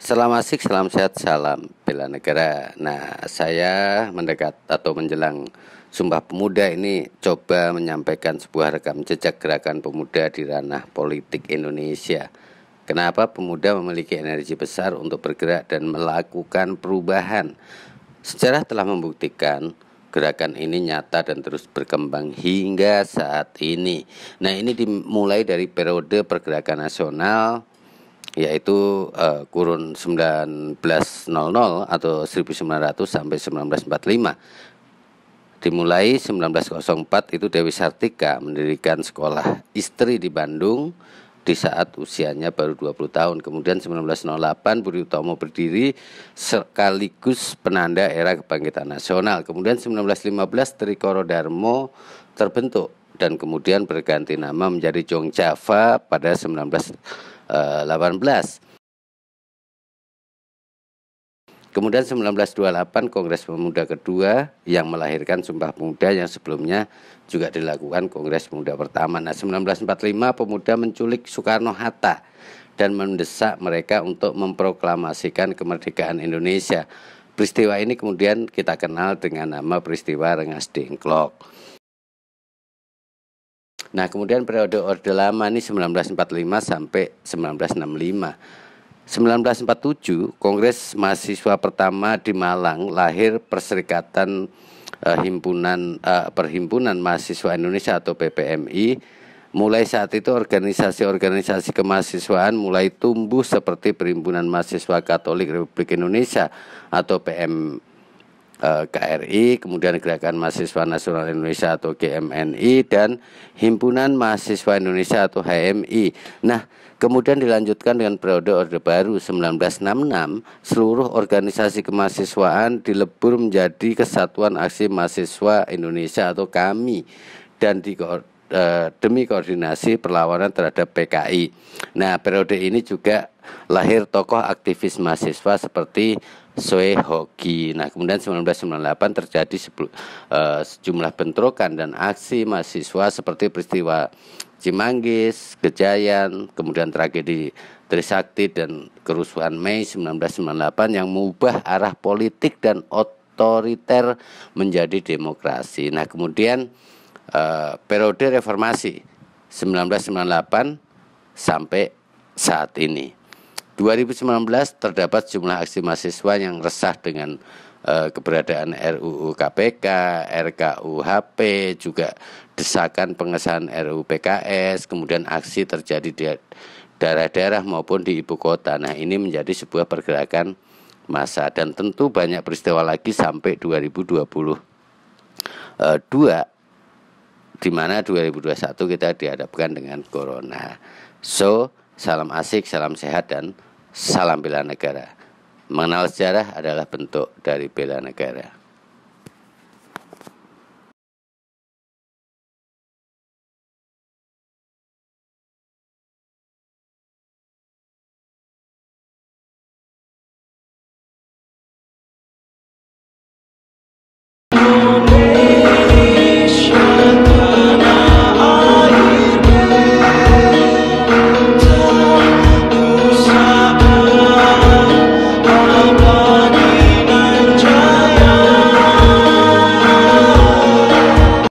Selamat asik, salam sehat, salam bela negara. Nah, saya mendekat atau menjelang Sumpah Pemuda ini coba menyampaikan sebuah rekam jejak gerakan pemuda di ranah politik Indonesia. Kenapa pemuda memiliki energi besar untuk bergerak dan melakukan perubahan? Sejarah telah membuktikan gerakan ini nyata dan terus berkembang hingga saat ini. Nah, ini dimulai dari periode pergerakan nasional yaitu uh, kurun 1900 atau 1900 sampai 1945. Dimulai 1904 itu Dewi Sartika mendirikan sekolah istri di Bandung di saat usianya baru 20 tahun. Kemudian 1908 Budi Utomo berdiri sekaligus penanda era kebangkitan nasional. Kemudian 1915 Trikoro Darmo terbentuk dan kemudian berganti nama menjadi Jong Java pada 19 18. Kemudian 1928 Kongres Pemuda kedua yang melahirkan Sumpah Pemuda yang sebelumnya juga dilakukan Kongres Pemuda pertama. Nah, 1945 pemuda menculik Soekarno-Hatta dan mendesak mereka untuk memproklamasikan kemerdekaan Indonesia. Peristiwa ini kemudian kita kenal dengan nama peristiwa Rengas Dengklok. Nah, kemudian periode Orde Lama ini 1945 sampai 1965. 1947, Kongres Mahasiswa pertama di Malang lahir Perserikatan uh, Himpunan uh, Perhimpunan Mahasiswa Indonesia atau PPMI. Mulai saat itu organisasi-organisasi kemahasiswaan mulai tumbuh seperti Perhimpunan Mahasiswa Katolik Republik Indonesia atau PM Eh, KRI, kemudian Gerakan Mahasiswa Nasional Indonesia atau GMNI dan Himpunan Mahasiswa Indonesia atau HMI. Nah, Kemudian dilanjutkan dengan periode Orde Baru 1966, seluruh organisasi kemahasiswaan dilebur menjadi Kesatuan Aksi Mahasiswa Indonesia atau KAMI dan di eh, demi koordinasi perlawanan terhadap PKI. Nah, periode ini juga lahir tokoh aktivis mahasiswa seperti Soe Hoki. Nah, kemudian 1998 terjadi eh, sejumlah bentrokan dan aksi mahasiswa seperti peristiwa Cimanggis, Gejayan, kemudian tragedi Trisakti dan kerusuhan Mei 1998 yang mengubah arah politik dan otoriter menjadi demokrasi. Nah, kemudian uh, periode reformasi 1998 sampai saat ini. 2019 terdapat jumlah aksi mahasiswa yang resah dengan uh, keberadaan RUU KPK, RKUHP, juga desakan pengesahan RUU PKS, kemudian aksi terjadi di daerah-daerah maupun di ibu kota. Nah, ini menjadi sebuah pergerakan masa dan tentu banyak peristiwa lagi sampai 2020. Eh, dua di mana 2021 kita dihadapkan dengan corona. So, salam asik, salam sehat dan Salam bela negara. Mengenal sejarah adalah bentuk dari bela negara.